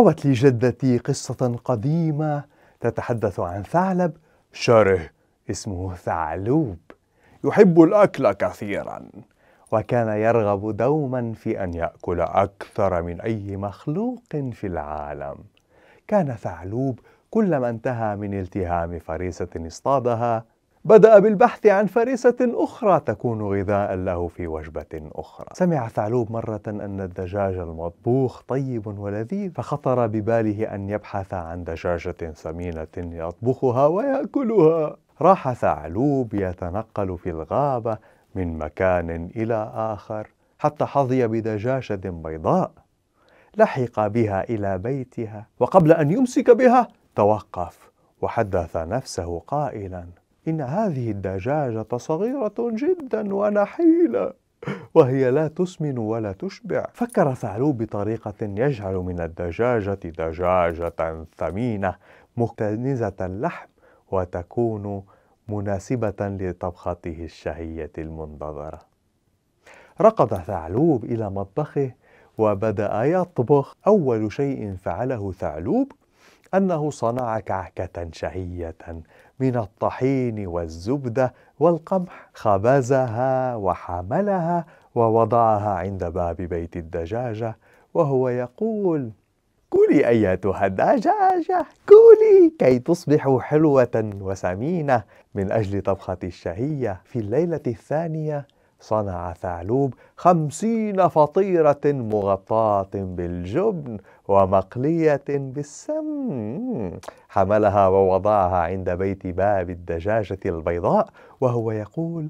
روت لي جدتي قصة قديمة تتحدث عن ثعلب شره اسمه ثعلوب يحب الأكل كثيرا وكان يرغب دوما في أن يأكل أكثر من أي مخلوق في العالم كان ثعلوب كلما انتهى من التهام فريسة اصطادها بدأ بالبحث عن فريسة أخرى تكون غذاء له في وجبة أخرى سمع ثعلوب مرة أن الدجاج المطبوخ طيب ولذيذ فخطر بباله أن يبحث عن دجاجة ثمينة يطبخها ويأكلها راح ثعلوب يتنقل في الغابة من مكان إلى آخر حتى حظي بدجاجة بيضاء لحق بها إلى بيتها وقبل أن يمسك بها توقف وحدث نفسه قائلا إن هذه الدجاجة صغيرة جدا ونحيلة وهي لا تسمن ولا تشبع فكر ثعلب بطريقة يجعل من الدجاجة دجاجة ثمينة مكتنزة اللحم وتكون مناسبة لطبخته الشهية المنتظرة ركض ثعلوب إلى مطبخه وبدأ يطبخ أول شيء فعله ثعلوب انه صنع كعكه شهيه من الطحين والزبده والقمح خبزها وحملها ووضعها عند باب بيت الدجاجه وهو يقول كولي ايتها الدجاجه كولي كي تصبح حلوه وسمينه من اجل طبخه الشهيه في الليله الثانيه صنع ثعلوب خمسين فطيرة مغطاة بالجبن ومقلية بالسمن حملها ووضعها عند بيت باب الدجاجة البيضاء وهو يقول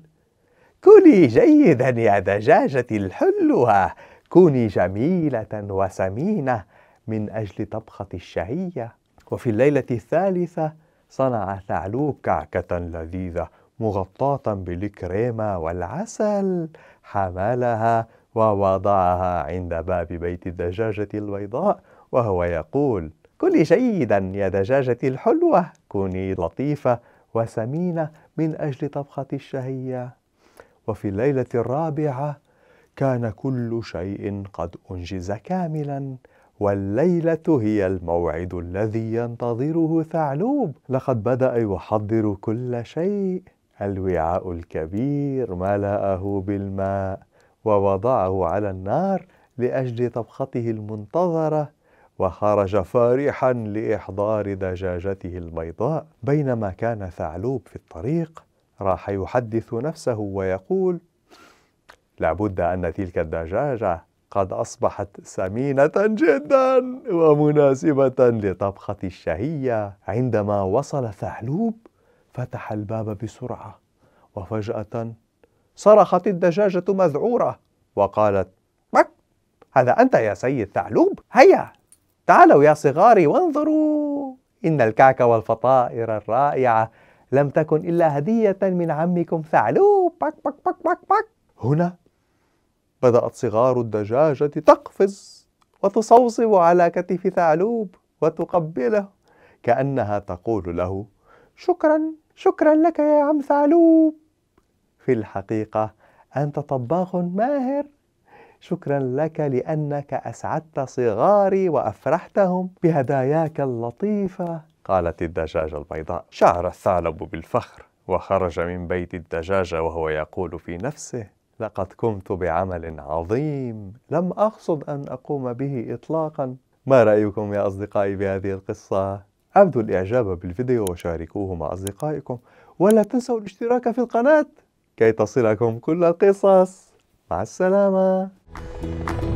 كلي جيدا يا دجاجتي الحلوة كوني جميلة وسمينة من أجل طبخة الشهية وفي الليلة الثالثة صنع ثعلوب كعكة لذيذة مغطاة بالكريمة والعسل حملها ووضعها عند باب بيت الدجاجة البيضاء وهو يقول كلي جيدا يا دجاجتي الحلوة كوني لطيفة وسمينة من أجل طبخة الشهية وفي الليلة الرابعة كان كل شيء قد أنجز كاملا والليلة هي الموعد الذي ينتظره ثعلوب لقد بدأ يحضر كل شيء الوعاء الكبير ملأه بالماء ووضعه على النار لأجل طبخته المنتظرة وخرج فرحا لإحضار دجاجته البيضاء بينما كان ثعلوب في الطريق راح يحدث نفسه ويقول لابد أن تلك الدجاجة قد أصبحت سمينة جدا ومناسبة لطبخة الشهية عندما وصل ثعلوب فتح الباب بسرعه وفجاه صرخت الدجاجه مذعوره وقالت بك هذا انت يا سيد ثعلوب هيا تعالوا يا صغاري وانظروا ان الكعك والفطائر الرائعه لم تكن الا هديه من عمكم ثعلوب بك بك بك بك بك هنا بدات صغار الدجاجه تقفز وتصوصب على كتف ثعلوب وتقبله كانها تقول له شكرا شكرا لك يا عم ثعلوب في الحقيقة أنت طباخ ماهر شكرا لك لأنك أسعدت صغاري وأفرحتهم بهداياك اللطيفة قالت الدجاجة البيضاء شعر الثعلب بالفخر وخرج من بيت الدجاجة وهو يقول في نفسه لقد قمت بعمل عظيم لم أقصد أن أقوم به إطلاقا ما رأيكم يا أصدقائي بهذه القصة؟ أبدوا الإعجاب بالفيديو وشاركوه مع أصدقائكم ولا تنسوا الاشتراك في القناة كي تصلكم كل القصص مع السلامة